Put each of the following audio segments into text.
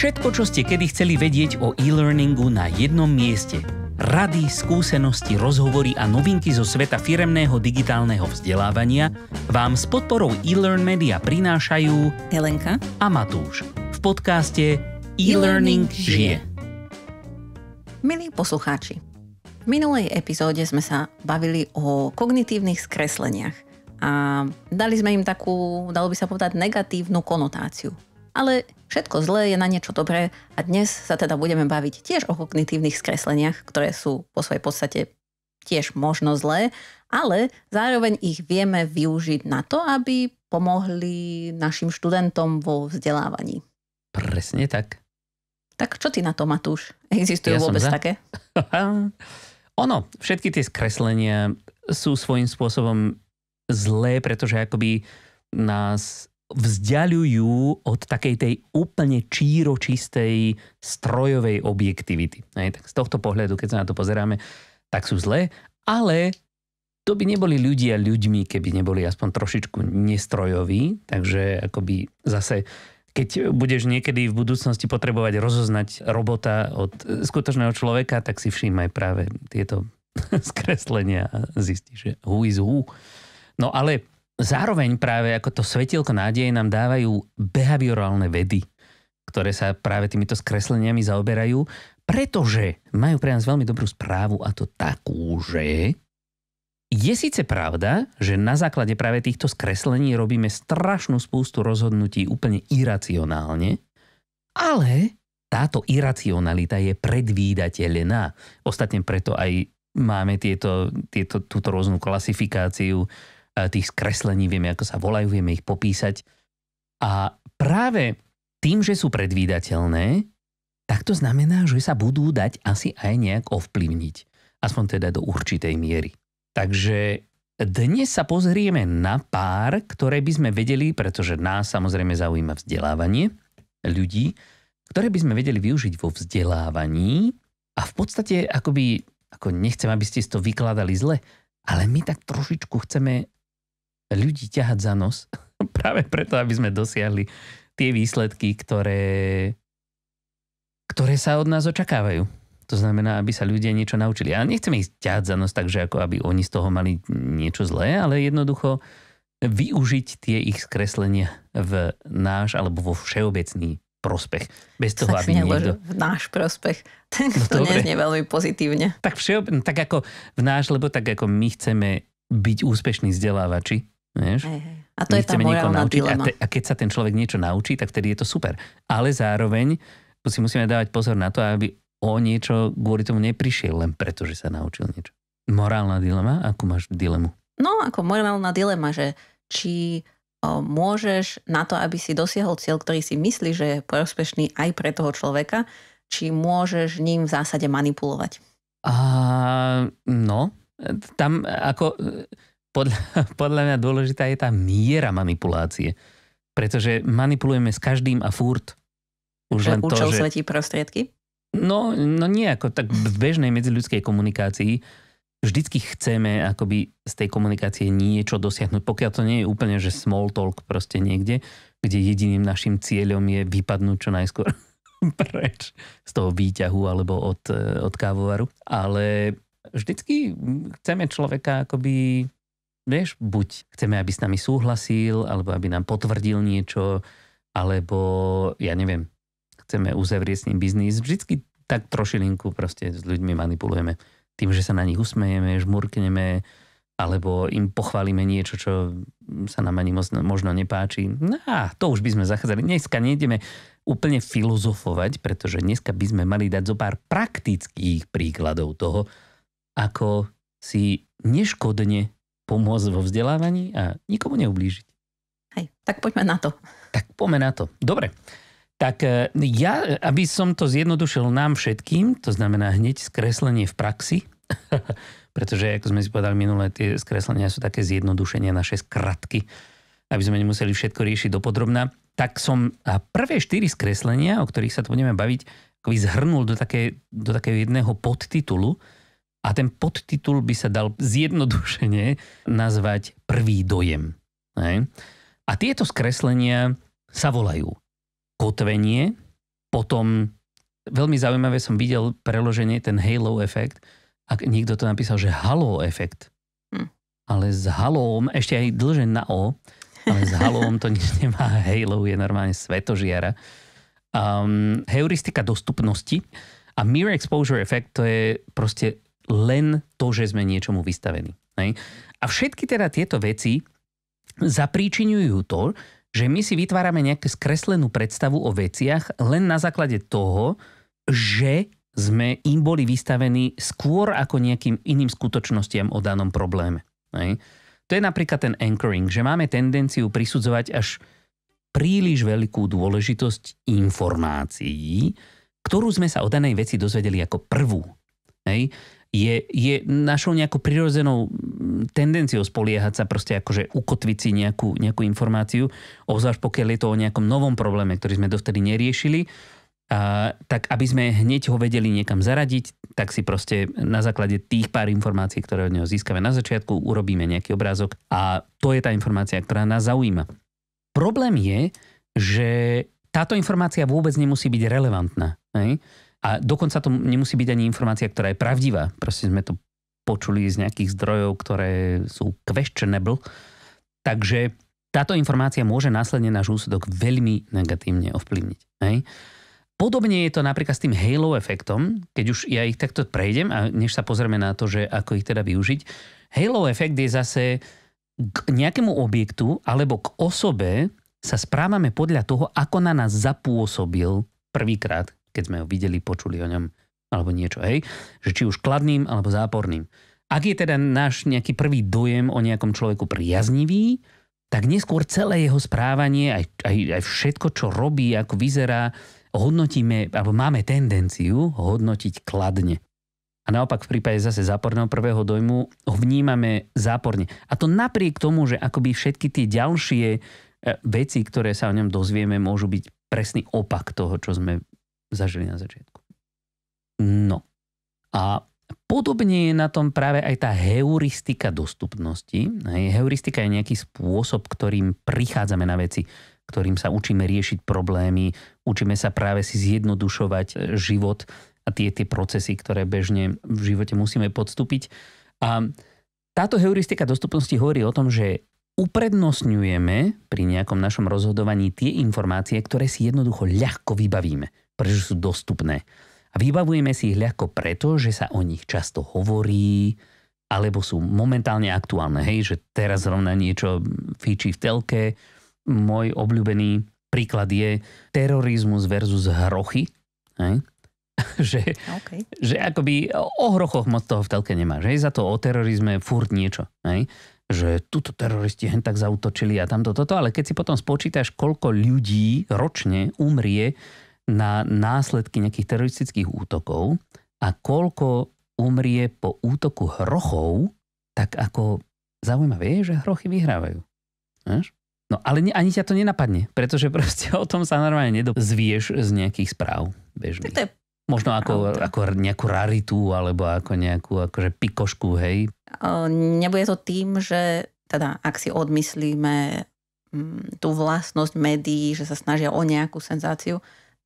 Všetko, čo ste kedy chceli vedieť o e-learningu na jednom mieste. Rady, skúsenosti, rozhovory a novinky zo sveta firemného digitálneho vzdelávania vám s podporou e-learn media prinášajú Helenka a Matúš v podcaste E-Learning žije. Milí poslucháči, v minulej epizóde sme sa bavili o kognitívnych skresleniach a dali sme im takú, dalo by sa povedať, negatívnu konotáciu – ale všetko zlé je na niečo dobré a dnes sa teda budeme baviť tiež o kognitívnych skresleniach, ktoré sú po svojej podstate tiež možno zlé, ale zároveň ich vieme využiť na to, aby pomohli našim študentom vo vzdelávaní. Presne tak. Tak čo ty na to, Matúš? Existujú ja vôbec za... také? ono, všetky tie skreslenia sú svojím spôsobom zlé, pretože akoby nás vzdialujú od takej tej úplne číročistej strojovej objektivity. Hej, tak z tohto pohľadu, keď sa na to pozeráme, tak sú zlé, ale to by neboli ľudia ľuďmi, keby neboli aspoň trošičku nestrojoví, takže akoby zase keď budeš niekedy v budúcnosti potrebovať rozoznať robota od skutočného človeka, tak si všímaj práve tieto skreslenia a zistíš, že who is who. No ale zároveň práve ako to svetielko nádej nám dávajú behaviorálne vedy, ktoré sa práve týmito skresleniami zaoberajú, pretože majú pre nás veľmi dobrú správu a to takú, že je síce pravda, že na základe práve týchto skreslení robíme strašnú spústu rozhodnutí úplne iracionálne, ale táto iracionalita je predvídateľná. Ostatne preto aj máme tieto, tieto, túto rôznu klasifikáciu Eh, tých skreslení, vieme, ako sa volajú, vieme ich popísať. A práve tým, že sú predvídateľné, tak to znamená, že sa budú dať asi aj nejak ovplyvniť. Aspoň teda do určitej miery. Takže dnes sa pozrieme na pár, ktoré by sme vedeli, pretože nás samozrejme zaujíma vzdelávanie ľudí, ktoré by sme vedeli využiť vo vzdelávaní a v podstate akoby, ako nechcem, aby ste to vykladali zle, ale my tak trošičku chceme ľudí ťahať za nos práve preto, aby sme dosiahli tie výsledky, ktoré, ktoré sa od nás očakávajú. To znamená, aby sa ľudia niečo naučili. A nechceme ich ťahať za nos tak, že ako aby oni z toho mali niečo zlé, ale jednoducho využiť tie ich skreslenia v náš alebo vo všeobecný prospech. Bez toho, tak aby niekto... V náš prospech. No, to no, neznie veľmi pozitívne. Tak, všeob... tak ako v náš, lebo tak ako my chceme byť úspešní vzdelávači, Vieš? A to My je tá morálna naučiť, dilema. A, te, a keď sa ten človek niečo naučí, tak vtedy je to super. Ale zároveň si musíme dávať pozor na to, aby o niečo kvôli tomu neprišiel len preto, že sa naučil niečo. Morálna dilema? Akú máš dilemu? No, ako morálna dilema, že či o, môžeš na to, aby si dosiahol cieľ, ktorý si myslíš, že je prospešný aj pre toho človeka, či môžeš ním v zásade manipulovať? A, no, tam ako podľa, podľa mňa dôležitá je tá miera manipulácie. Pretože manipulujeme s každým a furt. Už len to, že... svetí prostriedky? No, no nie, ako tak v bežnej medziľudskej komunikácii vždycky chceme akoby z tej komunikácie niečo dosiahnuť. Pokiaľ to nie je úplne, že small talk proste niekde, kde jediným našim cieľom je vypadnúť čo najskôr preč z toho výťahu alebo od, eh, od kávovaru. Ale vždycky chceme človeka akoby vieš, buď chceme, aby s nami súhlasil, alebo aby nám potvrdil niečo, alebo ja neviem, chceme uzavrieť s ním biznis. Vždycky tak trošilinku proste s ľuďmi manipulujeme. Tým, že sa na nich usmejeme, žmurkneme, alebo im pochválime niečo, čo sa nám ani možno, nepáči. No, to už by sme zachádzali. Dneska nejdeme úplne filozofovať, pretože dneska by sme mali dať zo pár praktických príkladov toho, ako si neškodne pomôcť vo vzdelávaní a nikomu neublížiť. Hej, tak poďme na to. Tak poďme na to. Dobre. Tak e, ja, aby som to zjednodušil nám všetkým, to znamená hneď skreslenie v praxi, pretože, ako sme si povedali minule, tie skreslenia sú také zjednodušenia naše skratky, aby sme nemuseli všetko riešiť dopodrobná, tak som prvé štyri skreslenia, o ktorých sa tu budeme baviť, zhrnul do, také, do takého jedného podtitulu, a ten podtitul by sa dal zjednodušene nazvať Prvý dojem. A tieto skreslenia sa volajú kotvenie, potom veľmi zaujímavé som videl preloženie ten halo efekt a niekto to napísal, že halo efekt. Hm. Ale s halom ešte aj dlže na o, ale s halom to nič nemá. Halo je normálne svetožiara. Um, heuristika dostupnosti a mirror exposure efekt to je proste len to, že sme niečomu vystavení. Hej? A všetky teda tieto veci zapríčinujú to, že my si vytvárame nejakú skreslenú predstavu o veciach len na základe toho, že sme im boli vystavení skôr ako nejakým iným skutočnostiam o danom probléme. Hej? To je napríklad ten anchoring, že máme tendenciu prisudzovať až príliš veľkú dôležitosť informácií, ktorú sme sa o danej veci dozvedeli ako prvú. Hej? je, je našou nejakou prirodzenou tendenciou spoliehať sa proste akože ukotviť si nejakú, nejakú informáciu, obzvlášť pokiaľ je to o nejakom novom probléme, ktorý sme dovtedy neriešili, a, tak aby sme hneď ho vedeli niekam zaradiť, tak si proste na základe tých pár informácií, ktoré od neho získame na začiatku, urobíme nejaký obrázok a to je tá informácia, ktorá nás zaujíma. Problém je, že táto informácia vôbec nemusí byť relevantná. Ne? A dokonca to nemusí byť ani informácia, ktorá je pravdivá. Proste sme to počuli z nejakých zdrojov, ktoré sú questionable. Takže táto informácia môže následne náš úsudok veľmi negatívne ovplyvniť. Hej? Podobne je to napríklad s tým halo efektom, keď už ja ich takto prejdem a než sa pozrieme na to, že ako ich teda využiť. Halo efekt je zase k nejakému objektu alebo k osobe sa správame podľa toho, ako na nás zapôsobil prvýkrát, keď sme ho videli, počuli o ňom alebo niečo, hej, že či už kladným alebo záporným. Ak je teda náš nejaký prvý dojem o nejakom človeku priaznivý, tak neskôr celé jeho správanie, aj, aj, aj všetko, čo robí, ako vyzerá, hodnotíme, alebo máme tendenciu hodnotiť kladne. A naopak v prípade zase záporného prvého dojmu ho vnímame záporne. A to napriek tomu, že akoby všetky tie ďalšie e, veci, ktoré sa o ňom dozvieme, môžu byť presný opak toho, čo sme zažili na začiatku. No a podobne je na tom práve aj tá heuristika dostupnosti. Heuristika je nejaký spôsob, ktorým prichádzame na veci, ktorým sa učíme riešiť problémy, učíme sa práve si zjednodušovať e, život a tie, tie procesy, ktoré bežne v živote musíme podstúpiť. A táto heuristika dostupnosti hovorí o tom, že uprednostňujeme pri nejakom našom rozhodovaní tie informácie, ktoré si jednoducho ľahko vybavíme, pretože sú dostupné. A vybavujeme si ich ľahko preto, že sa o nich často hovorí, alebo sú momentálne aktuálne. Hej, že teraz zrovna niečo fíči v telke. Môj obľúbený príklad je terorizmus versus hrochy. Hej? že, okay. že akoby o hrochoch moc toho v telke nemá. Že Za to o terorizme furt niečo. Hej? Že tuto teroristi hen tak zautočili a tamto toto, ale keď si potom spočítaš, koľko ľudí ročne umrie na následky nejakých teroristických útokov a koľko umrie po útoku hrochov, tak ako zaujímavé je, že hrochy vyhrávajú. Víš? No ale ne, ani ťa to nenapadne, pretože proste o tom sa normálne nedozvieš z nejakých správ bežných. je Možno ako, ako nejakú raritu, alebo ako nejakú akože pikošku, hej? Nebude to tým, že teda ak si odmyslíme mm, tú vlastnosť médií, že sa snažia o nejakú senzáciu,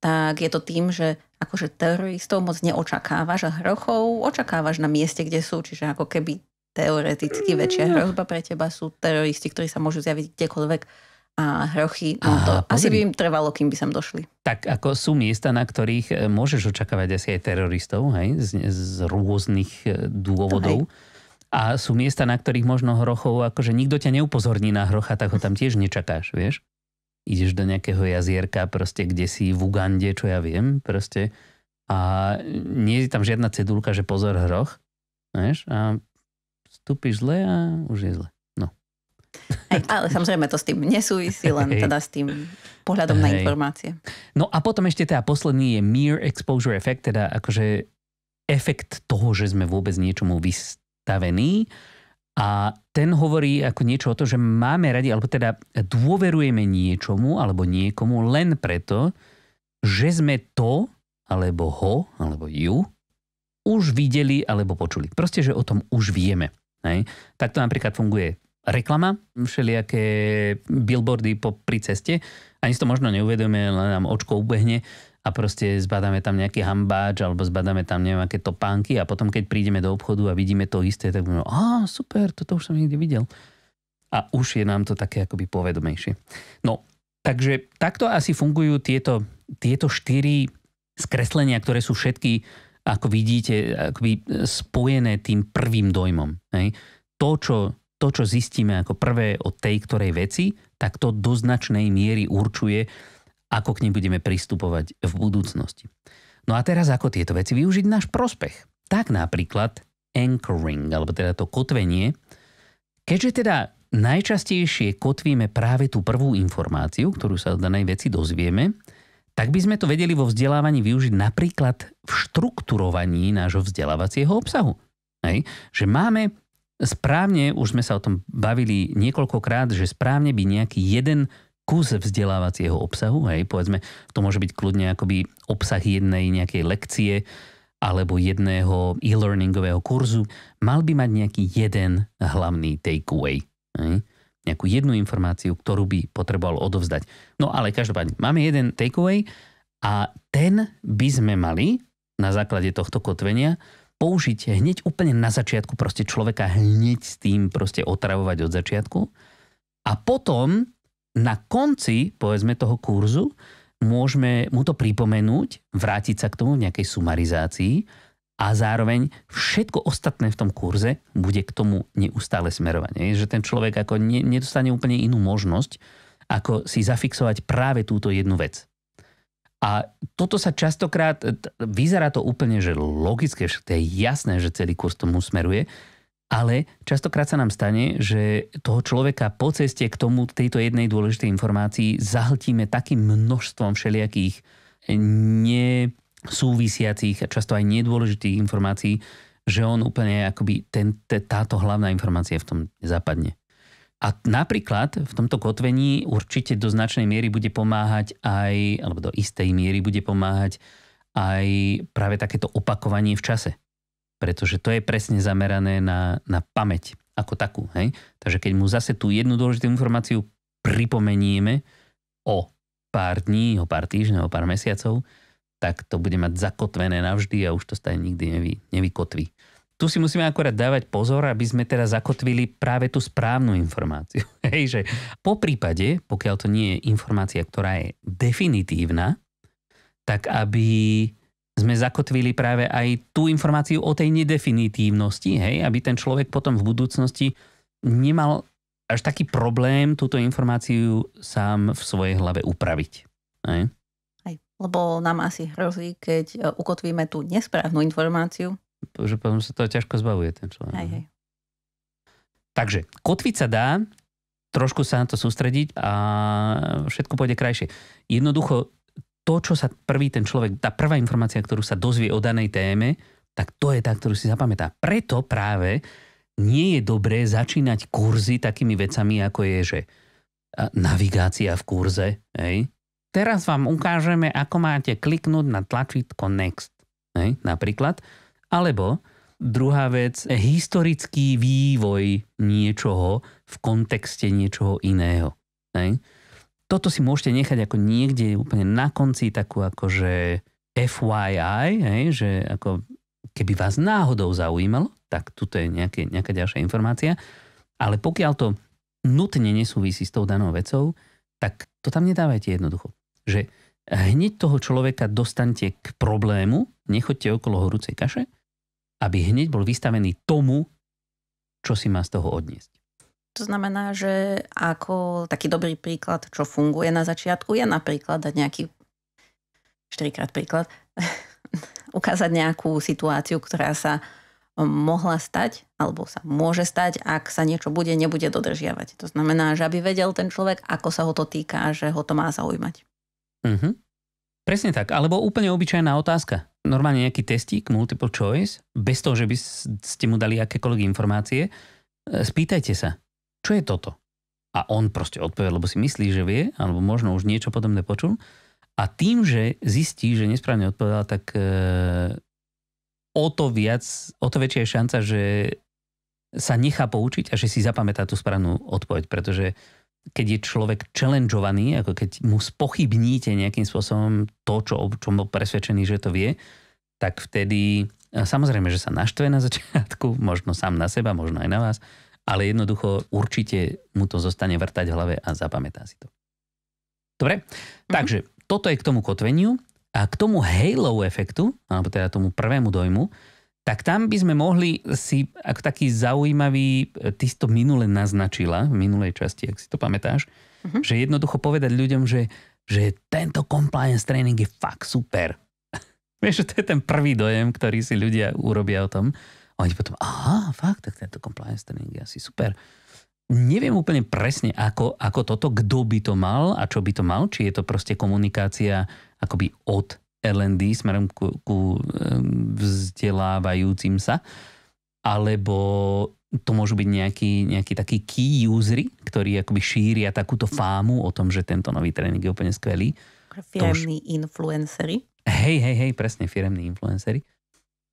tak je to tým, že akože teroristov moc neočakávaš a hrochov očakávaš na mieste, kde sú, čiže ako keby teoreticky mm. väčšia hrozba pre teba sú teroristi, ktorí sa môžu zjaviť kdekoľvek a hrochy, no to Aha, asi by im trvalo, kým by som došli. Tak ako sú miesta, na ktorých e, môžeš očakávať asi aj teroristov, hej, z, z rôznych e, dôvodov. No a sú miesta, na ktorých možno hrochov, akože nikto ťa neupozorní na hrocha, tak ho tam tiež nečakáš, vieš? ideš do nejakého jazierka proste kde si v Ugande, čo ja viem proste a nie je tam žiadna cedulka, že pozor hroch, vieš, a vstúpiš zle a už je zle. No. Hej, ale samozrejme to s tým nesúvisí, len Hej. teda s tým pohľadom Hej. na informácie. No a potom ešte teda posledný je mere exposure effect, teda akože efekt toho, že sme vôbec niečomu vystavení. A ten hovorí ako niečo o to, že máme radi, alebo teda dôverujeme niečomu alebo niekomu len preto, že sme to, alebo ho, alebo ju, už videli alebo počuli. Proste, že o tom už vieme. Hej. Takto napríklad funguje reklama, všelijaké billboardy po, pri ceste. Ani si to možno neuvedomuje, len nám očko ubehne a proste zbadáme tam nejaký hambáč alebo zbadáme tam neviem aké topánky a potom keď prídeme do obchodu a vidíme to isté, tak budeme, a super, toto už som niekde videl. A už je nám to také akoby povedomejšie. No, takže takto asi fungujú tieto, tieto štyri skreslenia, ktoré sú všetky, ako vidíte, akoby spojené tým prvým dojmom. Hej. To, čo to, čo zistíme ako prvé o tej ktorej veci, tak to do značnej miery určuje, ako k nim budeme pristupovať v budúcnosti. No a teraz ako tieto veci využiť náš prospech. Tak napríklad anchoring, alebo teda to kotvenie. Keďže teda najčastejšie kotvíme práve tú prvú informáciu, ktorú sa o danej veci dozvieme, tak by sme to vedeli vo vzdelávaní využiť napríklad v štrukturovaní nášho vzdelávacieho obsahu. Hej? Že máme správne, už sme sa o tom bavili niekoľkokrát, že správne by nejaký jeden kus vzdelávacieho obsahu, hej, povedzme, to môže byť kľudne akoby obsah jednej nejakej lekcie alebo jedného e-learningového kurzu, mal by mať nejaký jeden hlavný takeaway. Hej nejakú jednu informáciu, ktorú by potreboval odovzdať. No ale každopádne, máme jeden takeaway a ten by sme mali na základe tohto kotvenia použiť hneď úplne na začiatku, proste človeka hneď s tým proste otravovať od začiatku a potom na konci, povedzme, toho kurzu môžeme mu to pripomenúť, vrátiť sa k tomu v nejakej sumarizácii a zároveň všetko ostatné v tom kurze bude k tomu neustále smerovanie. Že ten človek ako ne, nedostane úplne inú možnosť, ako si zafixovať práve túto jednu vec. A toto sa častokrát, vyzerá to úplne, že logické, že to je jasné, že celý kurz tomu smeruje, ale častokrát sa nám stane, že toho človeka po ceste k tomu tejto jednej dôležitej informácii zahltíme takým množstvom všelijakých nesúvisiacich a často aj nedôležitých informácií, že on úplne akoby ten, táto hlavná informácia v tom zapadne. A napríklad v tomto kotvení určite do značnej miery bude pomáhať aj, alebo do istej miery bude pomáhať aj práve takéto opakovanie v čase pretože to je presne zamerané na, na pamäť ako takú. Hej? Takže keď mu zase tú jednu dôležitú informáciu pripomenieme o pár dní, o pár týždňov, o pár mesiacov, tak to bude mať zakotvené navždy a už to stále nikdy nevy, nevykotví. Tu si musíme akorát dávať pozor, aby sme teda zakotvili práve tú správnu informáciu. Hej, že po prípade, pokiaľ to nie je informácia, ktorá je definitívna, tak aby sme zakotvili práve aj tú informáciu o tej nedefinitívnosti, hej, aby ten človek potom v budúcnosti nemal až taký problém túto informáciu sám v svojej hlave upraviť. Hej. Aj, lebo nám asi hrozí, keď e, ukotvíme tú nesprávnu informáciu. že potom sa to ťažko zbavuje ten človek. Aj, aj. No. Takže kotviť sa dá, trošku sa na to sústrediť a všetko pôjde krajšie. Jednoducho to, čo sa prvý ten človek, tá prvá informácia, ktorú sa dozvie o danej téme, tak to je tá, ktorú si zapamätá. Preto práve nie je dobré začínať kurzy takými vecami, ako je, že navigácia v kurze. Hej. Teraz vám ukážeme, ako máte kliknúť na tlačítko Next. Hej, napríklad. Alebo druhá vec, historický vývoj niečoho v kontexte niečoho iného. Hej toto si môžete nechať ako niekde úplne na konci takú akože FYI, hej, že ako keby vás náhodou zaujímalo, tak tuto je nejaké, nejaká ďalšia informácia. Ale pokiaľ to nutne nesúvisí s tou danou vecou, tak to tam nedávajte jednoducho. Že hneď toho človeka dostanete k problému, nechoďte okolo horúcej kaše, aby hneď bol vystavený tomu, čo si má z toho odniesť. To znamená, že ako taký dobrý príklad, čo funguje na začiatku, je napríklad dať nejaký, štyrikrát príklad, ukázať nejakú situáciu, ktorá sa mohla stať, alebo sa môže stať, ak sa niečo bude, nebude dodržiavať. To znamená, že aby vedel ten človek, ako sa ho to týka, že ho to má zaujímať. Mm-hmm. Presne tak, alebo úplne obyčajná otázka. Normálne nejaký testík, multiple choice, bez toho, že by ste mu dali akékoľvek informácie. E, spýtajte sa, čo je toto? A on proste odpovie, lebo si myslí, že vie, alebo možno už niečo podobné počul. A tým, že zistí, že nesprávne odpovedal, tak e, o to viac, o to väčšia je šanca, že sa nechá poučiť a že si zapamätá tú správnu odpoveď, pretože keď je človek challengeovaný, ako keď mu spochybníte nejakým spôsobom to, čo, čo bol presvedčený, že to vie, tak vtedy samozrejme, že sa naštve na začiatku, možno sám na seba, možno aj na vás, ale jednoducho určite mu to zostane vrtať v hlave a zapamätá si to. Dobre, mm-hmm. takže toto je k tomu kotveniu a k tomu halo efektu, alebo teda tomu prvému dojmu, tak tam by sme mohli si ako taký zaujímavý, e, ty si to minule naznačila, v minulej časti, ak si to pamätáš, mm-hmm. že jednoducho povedať ľuďom, že, že tento compliance training je fakt super. Vieš, to je ten prvý dojem, ktorý si ľudia urobia o tom. A oni potom, aha, fakt, tak tento compliance tréning je asi super. Neviem úplne presne, ako, ako toto, kto by to mal a čo by to mal, či je to proste komunikácia akoby od LND smerom ku, ku vzdelávajúcim sa, alebo to môžu byť nejakí, nejaký takí key usery, ktorí akoby šíria takúto fámu o tom, že tento nový tréning je úplne skvelý. Akože firemní už... influencery. Hej, hej, hej, presne, firemní influencery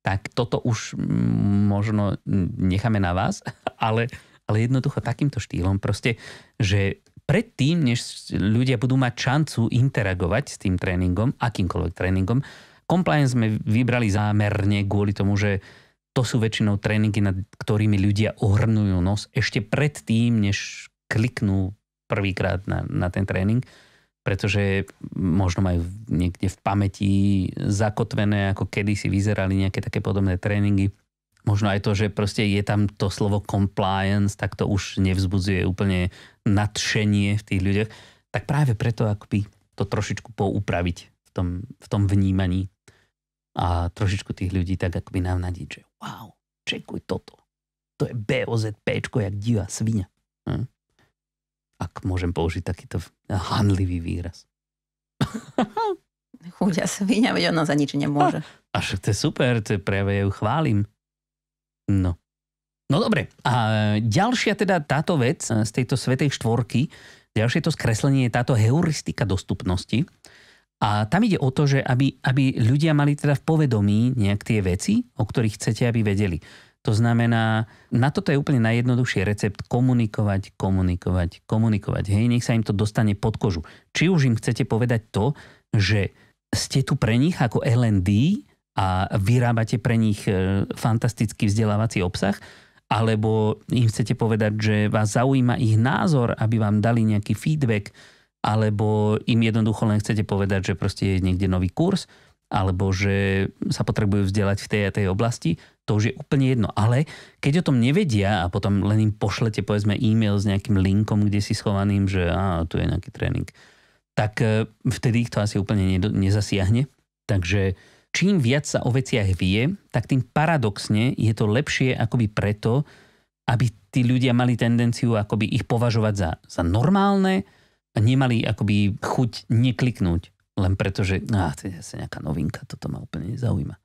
tak toto už mm, možno necháme na vás, ale, ale jednoducho takýmto štýlom proste, že predtým, než ľudia budú mať šancu interagovať s tým tréningom, akýmkoľvek tréningom, compliance sme vybrali zámerne kvôli tomu, že to sú väčšinou tréningy, nad ktorými ľudia ohrnujú nos ešte predtým, než kliknú prvýkrát na, na ten tréning pretože možno majú niekde v pamäti zakotvené, ako kedysi vyzerali nejaké také podobné tréningy. Možno aj to, že proste je tam to slovo compliance, tak to už nevzbudzuje úplne nadšenie v tých ľuďoch. Tak práve preto akoby to trošičku poupraviť v tom, v tom vnímaní a trošičku tých ľudí tak akoby navnadiť, že wow, čekuj toto. To je BOZP, jak divá svinia. Hm? ak môžem použiť takýto hanlivý výraz. Chudia svinia, veď ona za nič nemôže. A, až to je super, to je práve ju chválim. No. No dobre, a ďalšia teda táto vec z tejto svetej štvorky, ďalšie to skreslenie je táto heuristika dostupnosti. A tam ide o to, že aby, aby ľudia mali teda v povedomí nejak tie veci, o ktorých chcete, aby vedeli. To znamená, na toto je úplne najjednoduchší recept komunikovať, komunikovať, komunikovať. Hej, nech sa im to dostane pod kožu. Či už im chcete povedať to, že ste tu pre nich ako LND a vyrábate pre nich e, fantastický vzdelávací obsah, alebo im chcete povedať, že vás zaujíma ich názor, aby vám dali nejaký feedback, alebo im jednoducho len chcete povedať, že proste je niekde nový kurz alebo že sa potrebujú vzdelať v tej a tej oblasti, to už je úplne jedno. Ale keď o tom nevedia a potom len im pošlete povedzme e-mail s nejakým linkom, kde si schovaným, že á, tu je nejaký tréning, tak e, vtedy ich to asi úplne nezasiahne. Takže čím viac sa o veciach vie, tak tým paradoxne je to lepšie akoby preto, aby tí ľudia mali tendenciu akoby ich považovať za, za normálne a nemali akoby chuť nekliknúť len preto, že á, no, to je zase nejaká novinka, toto ma úplne nezaujíma.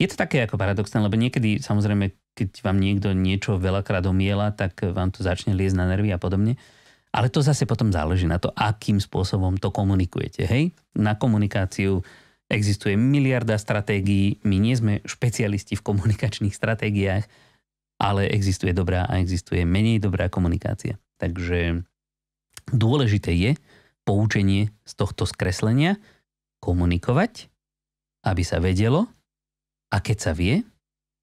Je to také ako paradoxné, lebo niekedy samozrejme, keď vám niekto niečo veľakrát omiela, tak vám to začne liesť na nervy a podobne. Ale to zase potom záleží na to, akým spôsobom to komunikujete. Hej, na komunikáciu existuje miliarda stratégií, my nie sme špecialisti v komunikačných stratégiách, ale existuje dobrá a existuje menej dobrá komunikácia. Takže dôležité je, poučenie z tohto skreslenia, komunikovať, aby sa vedelo a keď sa vie,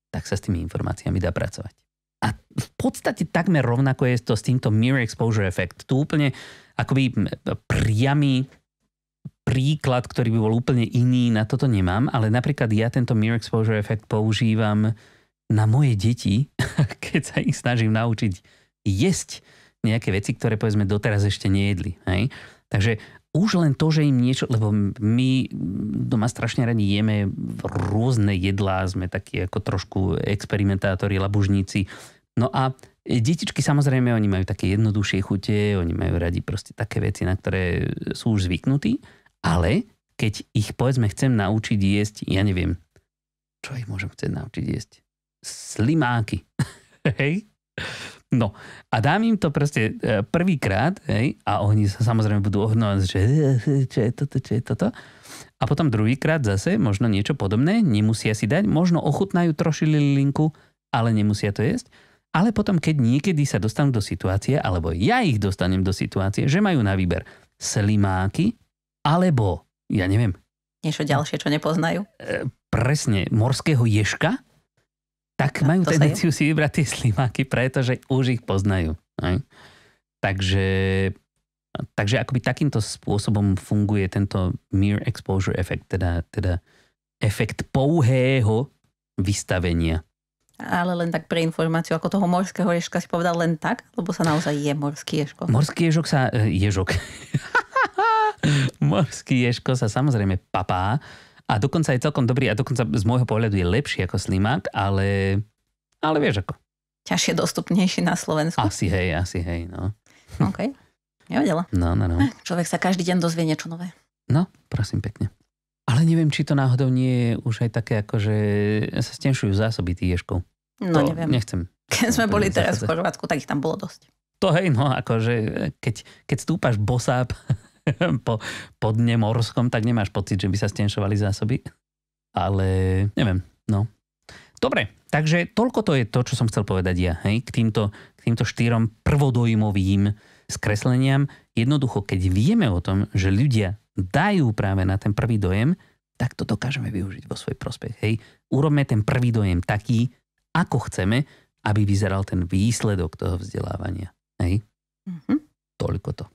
tak sa s tými informáciami dá pracovať. A v podstate takmer rovnako je to s týmto mirror exposure effect. Tu úplne akoby priamy príklad, ktorý by bol úplne iný, na toto nemám, ale napríklad ja tento mirror exposure effect používam na moje deti, keď sa ich snažím naučiť jesť nejaké veci, ktoré povedzme doteraz ešte nejedli. Hej? Takže už len to, že im niečo, lebo my doma strašne radi jeme rôzne jedlá, sme takí ako trošku experimentátori, labužníci. No a detičky samozrejme, oni majú také jednoduchšie chute, oni majú radi proste také veci, na ktoré sú už zvyknutí, ale keď ich povedzme chcem naučiť jesť, ja neviem, čo ich môžem chcieť naučiť jesť? Slimáky. Hej? No a dám im to proste e, prvýkrát a oni sa samozrejme budú ohnovať, že čo je toto, čo je toto. A potom druhýkrát zase možno niečo podobné, nemusia si dať, možno ochutnajú trošili linku, ale nemusia to jesť. Ale potom, keď niekedy sa dostanú do situácie, alebo ja ich dostanem do situácie, že majú na výber slimáky, alebo, ja neviem. Niečo ďalšie, čo nepoznajú. E, presne, morského ješka, tak majú no, tendenciu si vybrať tie slimáky, pretože už ich poznajú. Ne? Takže, takže akoby takýmto spôsobom funguje tento mere exposure efekt, teda, teda efekt pouhého vystavenia. Ale len tak pre informáciu, ako toho morského ježka si povedal len tak, lebo sa naozaj je morský ježko. Morský ježok sa... E, ježok. morský ježko sa samozrejme papá a dokonca je celkom dobrý a dokonca z môjho pohľadu je lepší ako Slimák, ale, ale vieš ako. Ťažšie dostupnejšie na Slovensku. Asi hej, asi hej, no. OK. Nevedela. No, no, no. Ah, človek sa každý deň dozvie niečo nové. No, prosím pekne. Ale neviem, či to náhodou nie je už aj také, ako že sa stenšujú zásoby tých ješkov. No, to neviem. Nechcem. Keď sme boli teraz v Chorvátsku, tak ich tam bolo dosť. To hej, no, akože keď, keď stúpaš bosáp po, po dne morskom, tak nemáš pocit, že by sa stenšovali zásoby. Ale neviem, no. Dobre, takže toľko to je to, čo som chcel povedať ja, hej, k týmto, k týmto štyrom prvodojmovým skresleniam. Jednoducho, keď vieme o tom, že ľudia dajú práve na ten prvý dojem, tak to dokážeme využiť vo svoj prospech. Hej, urobme ten prvý dojem taký, ako chceme, aby vyzeral ten výsledok toho vzdelávania. Hej? Mm-hmm. Toľko to.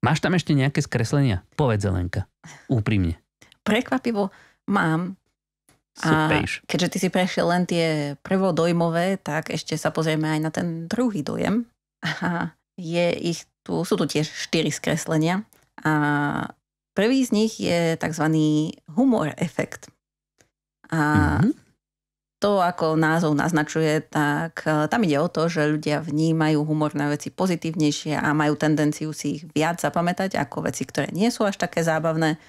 Máš tam ešte nejaké skreslenia? Povedz Zelenka, úprimne. Prekvapivo mám. A keďže ty si prešiel len tie prvodojmové, tak ešte sa pozrieme aj na ten druhý dojem. A je ich tu, sú tu tiež štyri skreslenia. A prvý z nich je tzv. humor efekt. A mm-hmm to, ako názov naznačuje, tak e, tam ide o to, že ľudia vnímajú humorné veci pozitívnejšie a majú tendenciu si ich viac zapamätať ako veci, ktoré nie sú až také zábavné.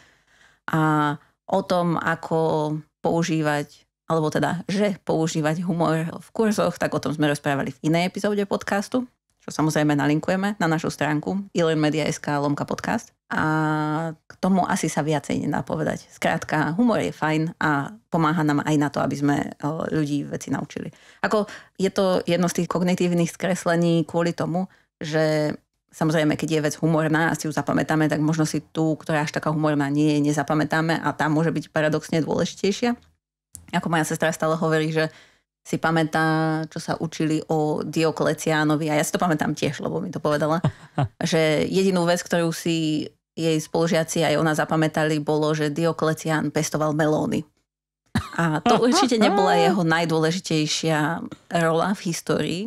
A o tom, ako používať, alebo teda, že používať humor v kurzoch, tak o tom sme rozprávali v inej epizóde podcastu čo samozrejme nalinkujeme na našu stránku ilenmedia.sk lomka podcast. A k tomu asi sa viacej nedá povedať. Skrátka, humor je fajn a pomáha nám aj na to, aby sme e, ľudí veci naučili. Ako je to jedno z tých kognitívnych skreslení kvôli tomu, že samozrejme, keď je vec humorná a si ju zapamätáme, tak možno si tú, ktorá až taká humorná nie je, nezapamätáme a tá môže byť paradoxne dôležitejšia. Ako moja sestra stále hovorí, že si pamätá, čo sa učili o Diokleciánovi a ja si to pamätám tiež, lebo mi to povedala, že jedinú vec, ktorú si jej spolužiaci aj ona zapamätali, bolo, že Dioklecián pestoval melóny. A to určite nebola jeho najdôležitejšia rola v histórii.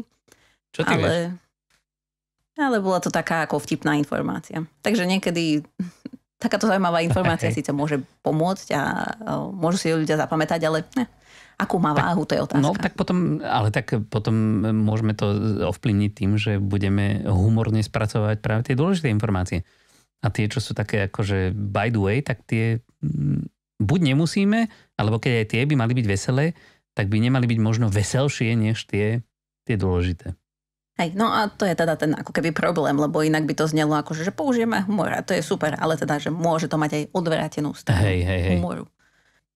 Čo ty ale, vieš? ale bola to taká ako vtipná informácia. Takže niekedy takáto zaujímavá informácia okay. síce môže pomôcť a môžu si ju ľudia zapamätať, ale ne, Akú má tak, váhu, to je no, otázka. No tak potom, ale tak potom môžeme to ovplyvniť tým, že budeme humorne spracovať práve tie dôležité informácie. A tie, čo sú také akože by the way, tak tie mm, buď nemusíme, alebo keď aj tie by mali byť veselé, tak by nemali byť možno veselšie než tie, tie dôležité. Hej, no a to je teda ten ako keby problém, lebo inak by to znelo ako, že použijeme humor a to je super, ale teda, že môže to mať aj odvrátenú stranu hej, hej, hej. humoru.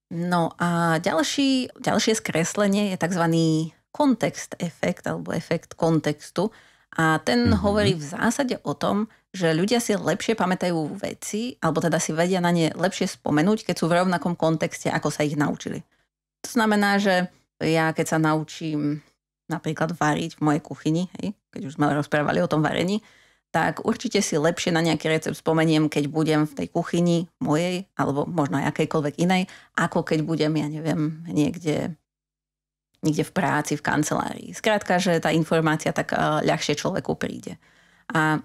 No a ďalší, ďalšie skreslenie je tzv. kontext efekt alebo efekt kontextu. A ten mm-hmm. hovorí v zásade o tom, že ľudia si lepšie pamätajú veci, alebo teda si vedia na ne lepšie spomenúť, keď sú v rovnakom kontexte, ako sa ich naučili. To znamená, že ja keď sa naučím napríklad variť v mojej kuchyni, hej, keď už sme rozprávali o tom varení, tak určite si lepšie na nejaký recept spomeniem, keď budem v tej kuchyni mojej, alebo možno aj akejkoľvek inej, ako keď budem, ja neviem, niekde, niekde v práci, v kancelárii. Skrátka, že tá informácia tak eh, ľahšie človeku príde. A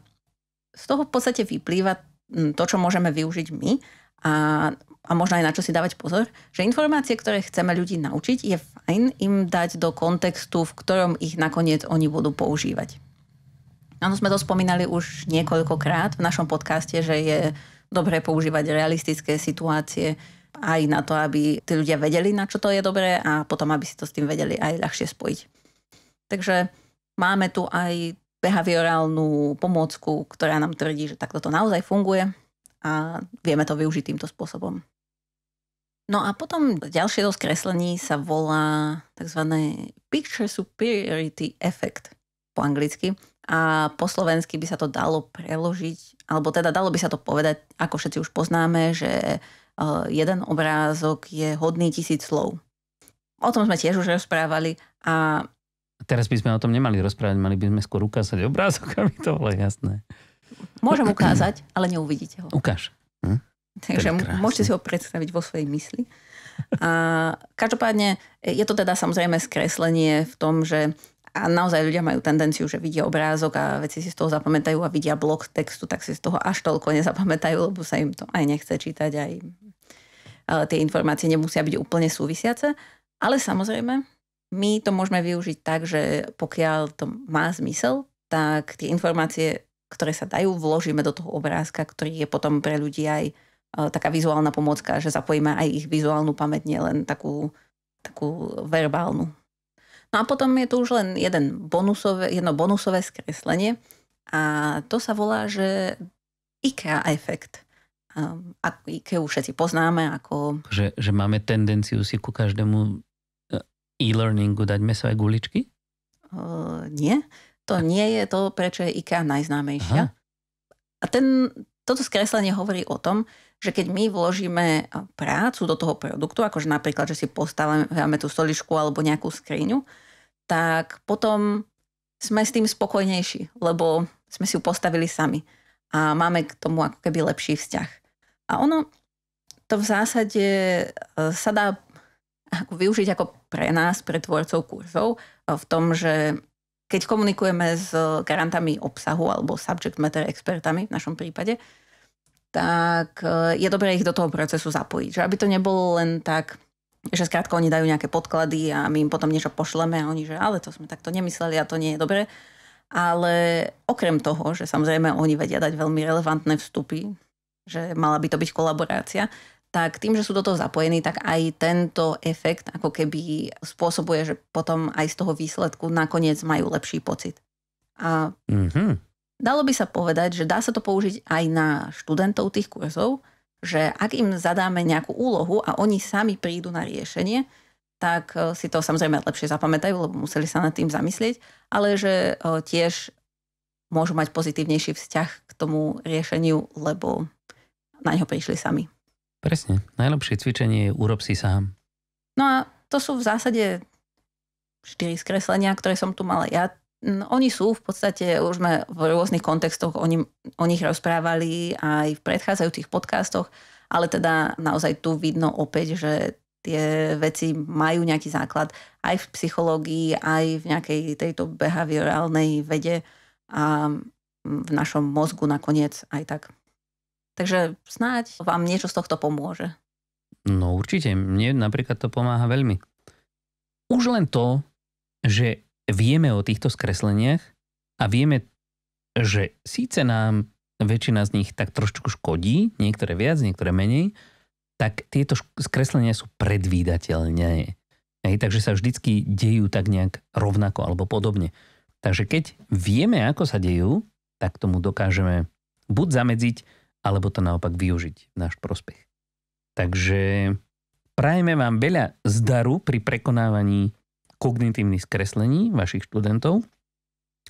z toho v podstate vyplýva hm, to, čo môžeme využiť my a, a možno aj na čo si dávať pozor, že informácie, ktoré chceme ľudí naučiť, je fajn im dať do kontextu, v ktorom ich nakoniec oni budú používať. Áno, sme to spomínali už niekoľkokrát v našom podcaste, že je dobré používať realistické situácie aj na to, aby tí ľudia vedeli, na čo to je dobré a potom, aby si to s tým vedeli aj ľahšie spojiť. Takže máme tu aj behaviorálnu pomôcku, ktorá nám tvrdí, že takto to naozaj funguje a vieme to využiť týmto spôsobom. No a potom ďalšie rozkreslení sa volá tzv. Picture Superiority Effect po anglicky, a po slovensky by sa to dalo preložiť, alebo teda dalo by sa to povedať, ako všetci už poznáme, že e, jeden obrázok je hodný tisíc slov. O tom sme tiež už rozprávali a... Teraz by sme o tom nemali rozprávať, mali by sme skôr ukázať obrázok, aby to bolo jasné. Môžem ukázať, ale neuvidíte ho. Ukáž. Hm? Takže môžete si ho predstaviť vo svojej mysli. A každopádne e, je to teda samozrejme skreslenie v tom, že a naozaj ľudia majú tendenciu, že vidia obrázok a veci si z toho zapamätajú a vidia blok textu, tak si z toho až toľko nezapamätajú, lebo sa im to aj nechce čítať, aj e, tie informácie nemusia byť úplne súvisiace. Ale samozrejme, my to môžeme využiť tak, že pokiaľ to má zmysel, tak tie informácie, ktoré sa dajú, vložíme do toho obrázka, ktorý je potom pre ľudí aj e, taká vizuálna pomocka, že zapojíme aj ich vizuálnu pamäť, len takú, takú verbálnu. No a potom je tu už len jeden bonusové, jedno bonusové skreslenie a to sa volá, že IKEA efekt. Ehm, a IKEA všetci poznáme ako... Že, že máme tendenciu si ku každému eh, e-learningu dať mesové guličky? Uh, nie, to nie je to, prečo je IKEA najznámejšia. Aha. A ten, toto skreslenie hovorí o tom, že keď my vložíme eh, prácu do toho produktu, akože napríklad, že si postavíme tú stoličku alebo nejakú skriňu, tak potom sme s tým spokojnejší, lebo sme si ju postavili sami a máme k tomu ako keby lepší vzťah. A ono to v zásade eh, sa dá využiť ako pre nás, pre tvorcov kurzov, eh, v tom, že keď komunikujeme s garantami obsahu alebo subject matter expertami v našom prípade, tak e, je dobré ich do toho procesu zapojiť. Že aby to nebolo len tak, že skrátka oni dajú nejaké podklady a my im potom niečo pošleme a oni, že ale to sme takto nemysleli a to nie je dobré. Ale okrem toho, že samozrejme oni vedia dať veľmi relevantné vstupy, že mala by to byť kolaborácia, tak tým, že sú do toho zapojení, tak aj tento efekt ako keby spôsobuje, že potom aj z toho výsledku nakoniec majú lepší pocit. A mm-hmm Dalo by sa povedať, že dá sa to použiť aj na študentov tých kurzov, že ak im zadáme nejakú úlohu a oni sami prídu na riešenie, tak e, si to samozrejme lepšie zapamätajú, lebo museli sa nad tým zamyslieť, ale že e, tiež môžu mať pozitívnejší vzťah k tomu riešeniu, lebo na ňo prišli sami. Presne. Najlepšie cvičenie je urob si sám. No a to sú v zásade štyri skreslenia, ktoré som tu mala ja. No, oni sú v podstate, už sme v rôznych kontextoch o, o nich rozprávali aj v predchádzajúcich podcastoch, ale teda naozaj tu vidno opäť, že tie veci majú nejaký základ aj v psychológii, aj v nejakej tejto behaviorálnej vede a v našom mozgu nakoniec aj tak. Takže snáď vám niečo z tohto pomôže. No určite, mne napríklad to pomáha veľmi. Už len to, že vieme o týchto skresleniach a vieme, že síce nám väčšina z nich tak trošku škodí, niektoré viac, niektoré menej, tak tieto skreslenia sú predvídateľné. Hej, takže sa vždycky dejú tak nejak rovnako alebo podobne. Takže keď vieme, ako sa dejú, tak tomu dokážeme buď zamedziť, alebo to naopak využiť v náš prospech. Takže prajeme vám veľa zdaru pri prekonávaní kognitívnych skreslení vašich študentov.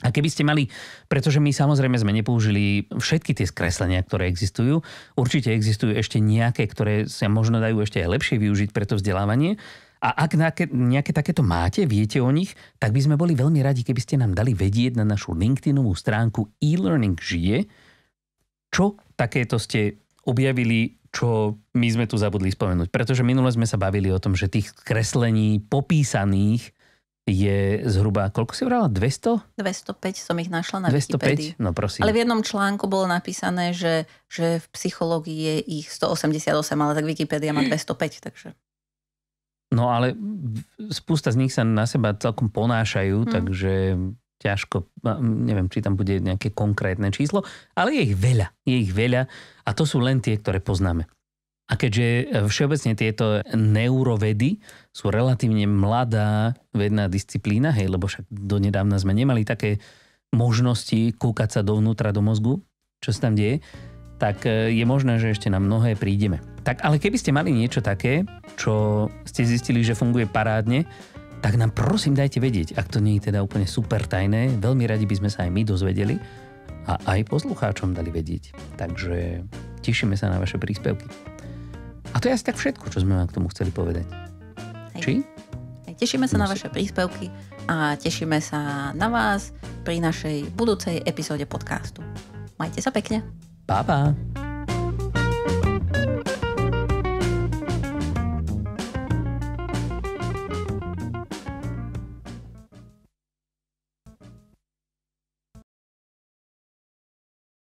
A keby ste mali, pretože my samozrejme sme nepoužili všetky tie skreslenia, ktoré existujú, určite existujú ešte nejaké, ktoré sa možno dajú ešte aj lepšie využiť pre to vzdelávanie. A ak nejaké, nejaké takéto máte, viete o nich, tak by sme boli veľmi radi, keby ste nám dali vedieť na našu LinkedInovú stránku e-learning žije, čo takéto ste objavili, čo my sme tu zabudli spomenúť. Pretože minule sme sa bavili o tom, že tých kreslení popísaných je zhruba, koľko si vrala? 200? 205 som ich našla na 205? Wikipedii. No prosím. Ale v jednom článku bolo napísané, že, že v psychológii je ich 188, ale tak Wikipédia má 205, takže... No ale spústa z nich sa na seba celkom ponášajú, hmm. takže ťažko, neviem, či tam bude nejaké konkrétne číslo, ale je ich veľa, je ich veľa a to sú len tie, ktoré poznáme. A keďže e, všeobecne tieto neurovedy sú relatívne mladá vedná disciplína, hej, lebo však donedávna sme nemali také možnosti kúkať sa dovnútra do mozgu, čo sa tam deje, tak e, je možné, že ešte na mnohé prídeme. Tak ale keby ste mali niečo také, čo ste zistili, že funguje parádne, tak nám prosím dajte vedieť, ak to nie je teda úplne super tajné, veľmi radi by sme sa aj my dozvedeli a aj poslucháčom dali vedieť. Takže tešíme sa na vaše príspevky. A to je asi tak všetko, čo sme vám k tomu chceli povedať. Hej. Či? Hej, tešíme sa na hm. vaše príspevky a tešíme sa na vás pri našej budúcej epizóde podcastu. Majte sa pekne. Pa, pa.